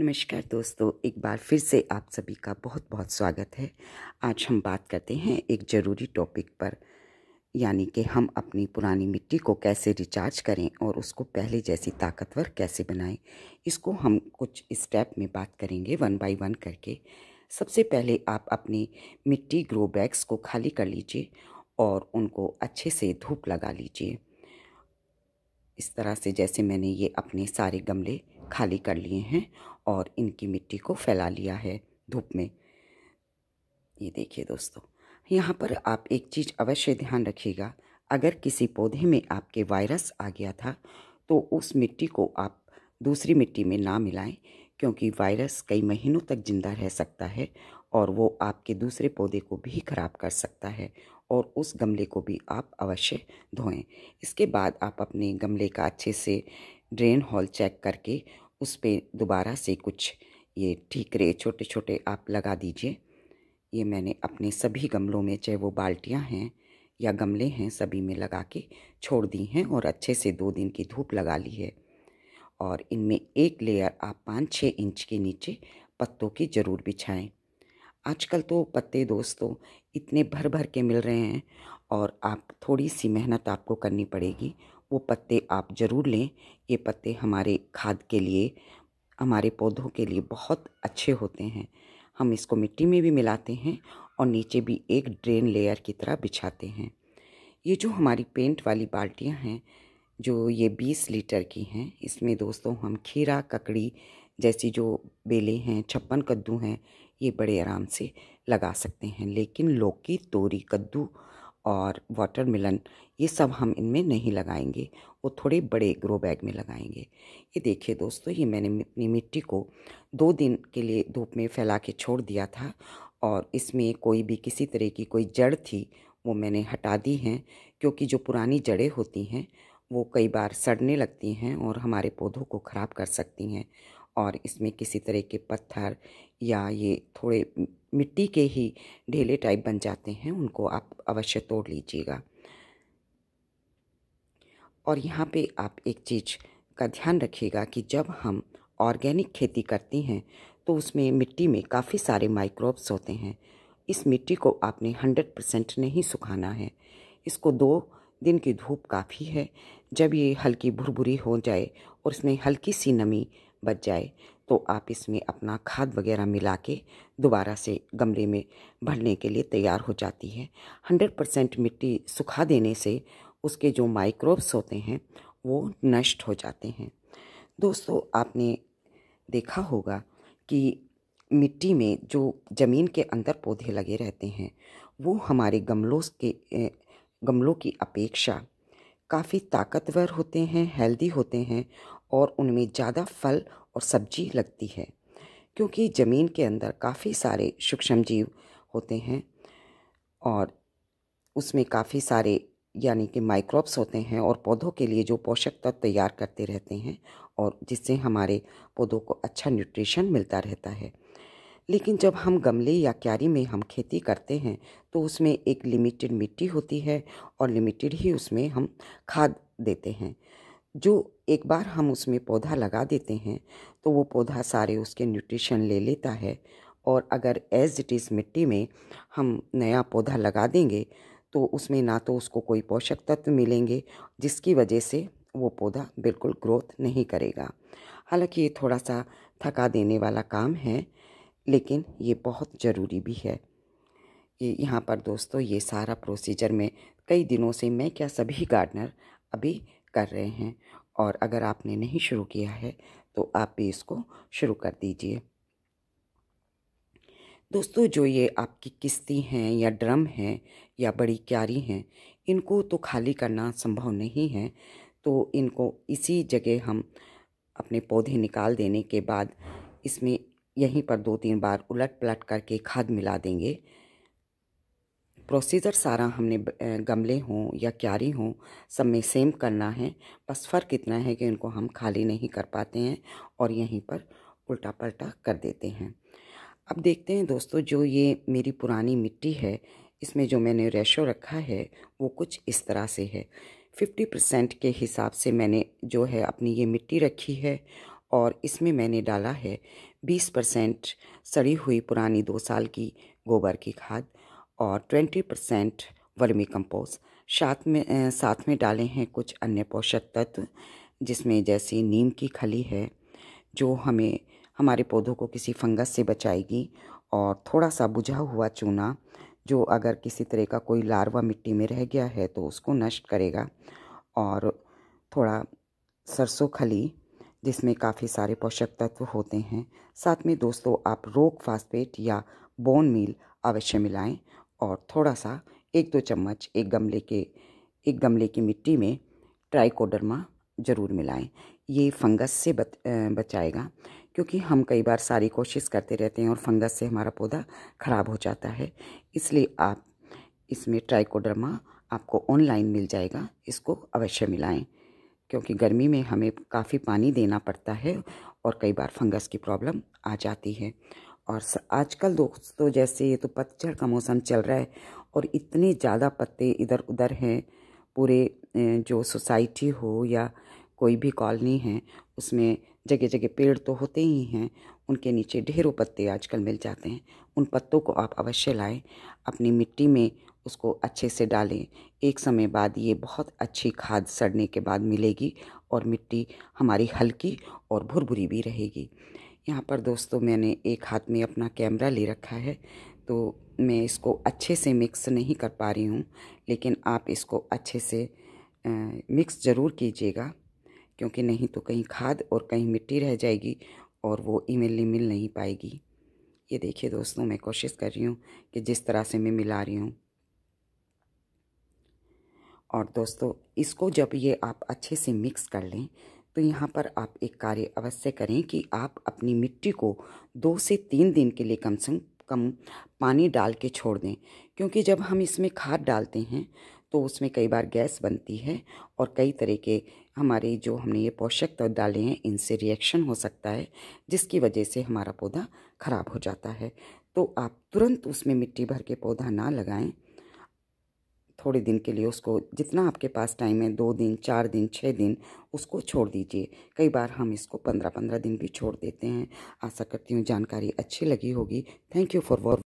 नमस्कार दोस्तों एक बार फिर से आप सभी का बहुत बहुत स्वागत है आज हम बात करते हैं एक ज़रूरी टॉपिक पर यानी कि हम अपनी पुरानी मिट्टी को कैसे रिचार्ज करें और उसको पहले जैसी ताकतवर कैसे बनाएं इसको हम कुछ स्टेप में बात करेंगे वन बाय वन करके सबसे पहले आप अपनी मिट्टी ग्रो बैग्स को खाली कर लीजिए और उनको अच्छे से धूप लगा लीजिए इस तरह से जैसे मैंने ये अपने सारे गमले खाली कर लिए हैं और इनकी मिट्टी को फैला लिया है धूप में ये देखिए दोस्तों यहाँ पर आप एक चीज़ अवश्य ध्यान रखिएगा अगर किसी पौधे में आपके वायरस आ गया था तो उस मिट्टी को आप दूसरी मिट्टी में ना मिलाएं क्योंकि वायरस कई महीनों तक ज़िंदा रह सकता है और वो आपके दूसरे पौधे को भी ख़राब कर सकता है और उस गमले को भी आप अवश्य धोएं इसके बाद आप अपने गमले का अच्छे से ड्रेन हॉल चेक करके उस पर दोबारा से कुछ ये ठीकरे छोटे छोटे आप लगा दीजिए ये मैंने अपने सभी गमलों में चाहे वो बाल्टियाँ हैं या गमले हैं सभी में लगा के छोड़ दी हैं और अच्छे से दो दिन की धूप लगा ली है और इनमें एक लेयर आप पाँच छः इंच के नीचे पत्तों की ज़रूर बिछाएं आजकल तो पत्ते दोस्तों इतने भर भर के मिल रहे हैं और आप थोड़ी सी मेहनत आपको करनी पड़ेगी वो पत्ते आप ज़रूर लें ये पत्ते हमारे खाद के लिए हमारे पौधों के लिए बहुत अच्छे होते हैं हम इसको मिट्टी में भी मिलाते हैं और नीचे भी एक ड्रेन लेयर की तरह बिछाते हैं ये जो हमारी पेंट वाली बाल्टियाँ हैं जो ये बीस लीटर की हैं इसमें दोस्तों हम खीरा ककड़ी जैसी जो बेले हैं छप्पन कद्दू हैं ये बड़े आराम से लगा सकते हैं लेकिन लौकी तोरी कद्दू और वाटर मिलन ये सब हम इनमें नहीं लगाएंगे वो थोड़े बड़े ग्रो बैग में लगाएंगे ये देखिए दोस्तों ये मैंने अपनी मिट्टी को दो दिन के लिए धूप में फैला के छोड़ दिया था और इसमें कोई भी किसी तरह की कोई जड़ थी वो मैंने हटा दी हैं क्योंकि जो पुरानी जड़ें होती हैं वो कई बार सड़ने लगती हैं और हमारे पौधों को ख़राब कर सकती हैं और इसमें किसी तरह के पत्थर या ये थोड़े मिट्टी के ही ढेले टाइप बन जाते हैं उनको आप अवश्य तोड़ लीजिएगा और यहाँ पे आप एक चीज़ का ध्यान रखिएगा कि जब हम ऑर्गेनिक खेती करती हैं तो उसमें मिट्टी में काफ़ी सारे माइक्रोब्स होते हैं इस मिट्टी को आपने हंड्रेड परसेंट नहीं सुखाना है इसको दो दिन की धूप काफ़ी है जब ये हल्की भुरभुरी हो जाए और इसमें हल्की सी नमी बच जाए तो आप इसमें अपना खाद वगैरह मिला के दोबारा से गमले में भरने के लिए तैयार हो जाती है हंड्रेड परसेंट मिट्टी सुखा देने से उसके जो माइक्रोब्स होते हैं वो नष्ट हो जाते हैं दोस्तों आपने देखा होगा कि मिट्टी में जो ज़मीन के अंदर पौधे लगे रहते हैं वो हमारे गमलों के गमलों की अपेक्षा काफ़ी ताकतवर होते हैं हेल्दी होते हैं और उनमें ज़्यादा फल और सब्जी लगती है क्योंकि ज़मीन के अंदर काफ़ी सारे सूक्ष्म जीव होते हैं और उसमें काफ़ी सारे यानी कि माइक्रोब्स होते हैं और पौधों के लिए जो पोषक तत्व तैयार करते रहते हैं और जिससे हमारे पौधों को अच्छा न्यूट्रिशन मिलता रहता है लेकिन जब हम गमले या क्यारी में हम खेती करते हैं तो उसमें एक लिमिटेड मिट्टी होती है और लिमिटेड ही उसमें हम खाद देते हैं जो एक बार हम उसमें पौधा लगा देते हैं तो वो पौधा सारे उसके न्यूट्रिशन ले लेता है और अगर एज इट इज़ मिट्टी में हम नया पौधा लगा देंगे तो उसमें ना तो उसको कोई पोषक तत्व मिलेंगे जिसकी वजह से वो पौधा बिल्कुल ग्रोथ नहीं करेगा हालांकि ये थोड़ा सा थका देने वाला काम है लेकिन ये बहुत ज़रूरी भी है यहाँ पर दोस्तों ये सारा प्रोसीजर में कई दिनों से मैं क्या सभी गार्डनर अभी कर रहे हैं और अगर आपने नहीं शुरू किया है तो आप भी इसको शुरू कर दीजिए दोस्तों जो ये आपकी किस्ती हैं या ड्रम हैं या बड़ी क्यारी हैं इनको तो खाली करना संभव नहीं है तो इनको इसी जगह हम अपने पौधे निकाल देने के बाद इसमें यहीं पर दो तीन बार उलट पलट करके खाद मिला देंगे प्रोसीजर सारा हमने गमले हों या क्यारी हों सब में सेम करना है बस फ़र्क इतना है कि इनको हम खाली नहीं कर पाते हैं और यहीं पर उल्टा पलटा कर देते हैं अब देखते हैं दोस्तों जो ये मेरी पुरानी मिट्टी है इसमें जो मैंने रेशो रखा है वो कुछ इस तरह से है फिफ्टी परसेंट के हिसाब से मैंने जो है अपनी ये मिट्टी रखी है और इसमें मैंने डाला है बीस परसेंट सड़ी हुई पुरानी दो साल की गोबर की खाद और 20 परसेंट वर्मी कम्पोज साथ में साथ में डाले हैं कुछ अन्य पोषक तत्व जिसमें जैसे नीम की खली है जो हमें हमारे पौधों को किसी फंगस से बचाएगी और थोड़ा सा बुझा हुआ चूना जो अगर किसी तरह का कोई लार्वा मिट्टी में रह गया है तो उसको नष्ट करेगा और थोड़ा सरसों खली जिसमें काफ़ी सारे पोषक तत्व होते हैं साथ में दोस्तों आप रोक फास्फेट या बोन मील अवश्य मिलाएं और थोड़ा सा एक दो चम्मच एक गमले के एक गमले की मिट्टी में ट्राइकोडर्मा ज़रूर मिलाएं ये फंगस से बच बचाएगा क्योंकि हम कई बार सारी कोशिश करते रहते हैं और फंगस से हमारा पौधा ख़राब हो जाता है इसलिए आप इसमें ट्राइकोडर्मा आपको ऑनलाइन मिल जाएगा इसको अवश्य मिलाएं क्योंकि गर्मी में हमें काफ़ी पानी देना पड़ता है और कई बार फंगस की प्रॉब्लम आ जाती है और आजकल दोस्तों जैसे ये तो पतझड़ का मौसम चल रहा है और इतने ज़्यादा पत्ते इधर उधर हैं पूरे जो सोसाइटी हो या कोई भी कॉलोनी है उसमें जगह जगह पेड़ तो होते ही हैं उनके नीचे ढेरों पत्ते आजकल मिल जाते हैं उन पत्तों को आप अवश्य लाएं अपनी मिट्टी में उसको अच्छे से डालें एक समय बाद ये बहुत अच्छी खाद सड़ने के बाद मिलेगी और मिट्टी हमारी हल्की और भुरभुरी भी रहेगी यहाँ पर दोस्तों मैंने एक हाथ में अपना कैमरा ले रखा है तो मैं इसको अच्छे से मिक्स नहीं कर पा रही हूँ लेकिन आप इसको अच्छे से आ, मिक्स ज़रूर कीजिएगा क्योंकि नहीं तो कहीं खाद और कहीं मिट्टी रह जाएगी और वो नहीं मिल नहीं पाएगी ये देखिए दोस्तों मैं कोशिश कर रही हूँ कि जिस तरह से मैं मिला रही हूँ और दोस्तों इसको जब ये आप अच्छे से मिक्स कर लें तो यहाँ पर आप एक कार्य अवश्य करें कि आप अपनी मिट्टी को दो से तीन दिन के लिए कम से कम पानी डाल के छोड़ दें क्योंकि जब हम इसमें खाद डालते हैं तो उसमें कई बार गैस बनती है और कई तरह के हमारे जो हमने ये पोषक तत्व डाले हैं इनसे रिएक्शन हो सकता है जिसकी वजह से हमारा पौधा ख़राब हो जाता है तो आप तुरंत उसमें मिट्टी भर के पौधा ना लगाएं थोड़े दिन के लिए उसको जितना आपके पास टाइम है दो दिन चार दिन छः दिन उसको छोड़ दीजिए कई बार हम इसको पंद्रह पंद्रह दिन भी छोड़ देते हैं आशा करती हूँ जानकारी अच्छी लगी होगी थैंक यू फॉर वॉर